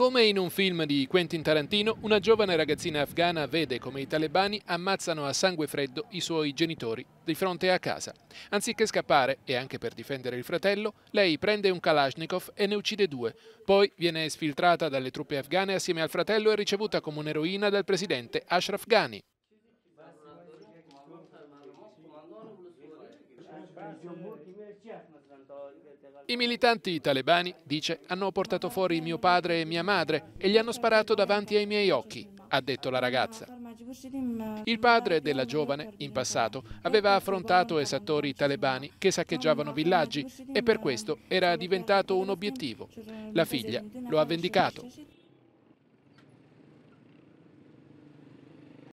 Come in un film di Quentin Tarantino, una giovane ragazzina afghana vede come i talebani ammazzano a sangue freddo i suoi genitori di fronte a casa. Anziché scappare, e anche per difendere il fratello, lei prende un Kalashnikov e ne uccide due. Poi viene sfiltrata dalle truppe afghane assieme al fratello e ricevuta come un'eroina dal presidente Ashraf Ghani. I militanti talebani, dice, hanno portato fuori mio padre e mia madre e gli hanno sparato davanti ai miei occhi, ha detto la ragazza. Il padre della giovane, in passato, aveva affrontato esattori talebani che saccheggiavano villaggi e per questo era diventato un obiettivo. La figlia lo ha vendicato.